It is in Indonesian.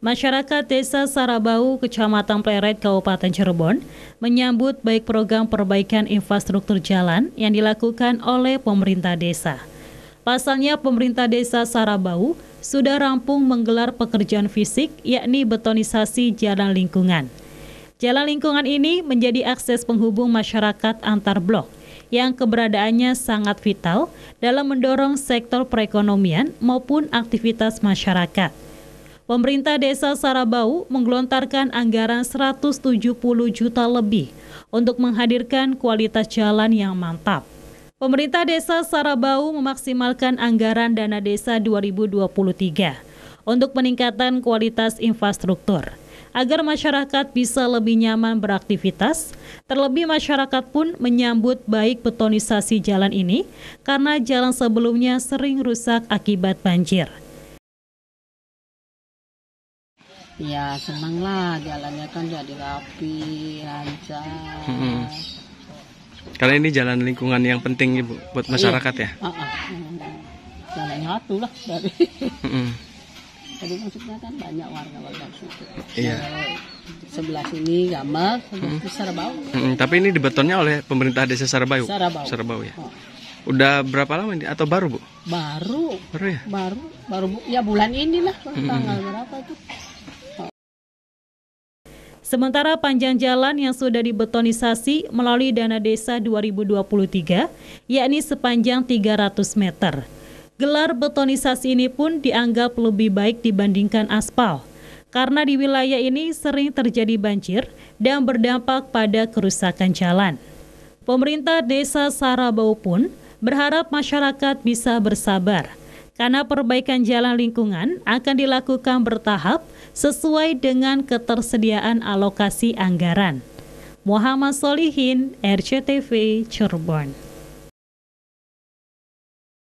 Masyarakat Desa Sarabau, Kecamatan Pleret, Kabupaten Cirebon, menyambut baik program perbaikan infrastruktur jalan yang dilakukan oleh pemerintah desa. Pasalnya, pemerintah desa Sarabau sudah rampung menggelar pekerjaan fisik, yakni betonisasi jalan lingkungan. Jalan lingkungan ini menjadi akses penghubung masyarakat antar blok yang keberadaannya sangat vital dalam mendorong sektor perekonomian maupun aktivitas masyarakat pemerintah desa Sarabau menggelontarkan anggaran 170 juta lebih untuk menghadirkan kualitas jalan yang mantap. Pemerintah desa Sarabau memaksimalkan anggaran dana desa 2023 untuk peningkatan kualitas infrastruktur agar masyarakat bisa lebih nyaman beraktivitas. Terlebih masyarakat pun menyambut baik betonisasi jalan ini karena jalan sebelumnya sering rusak akibat banjir. ya senang lah jalannya kan jadi rapi lancar -hmm. karena ini jalan lingkungan yang penting ibu buat iya. masyarakat iya. ya uh -uh. satu lah dari -hmm. jadi maksudnya kan banyak warga-warga situ iya. Eh, sebelah sini gambar sebelah -hmm. Sarabau -hmm. tapi ini dibetonnya oleh pemerintah desa Sarabau Sarabau, Sarabau ya oh. Udah berapa lama ini atau baru bu? Baru, baru ya, baru, baru ya bulan inilah mm -hmm. tanggal berapa tuh? Sementara panjang jalan yang sudah dibetonisasi melalui dana desa 2023, yakni sepanjang 300 meter. Gelar betonisasi ini pun dianggap lebih baik dibandingkan aspal, karena di wilayah ini sering terjadi banjir dan berdampak pada kerusakan jalan. Pemerintah desa Sarabau pun berharap masyarakat bisa bersabar – karena perbaikan jalan lingkungan akan dilakukan bertahap sesuai dengan ketersediaan alokasi anggaran. Muhammad Solihin, RCTV, Cirebon.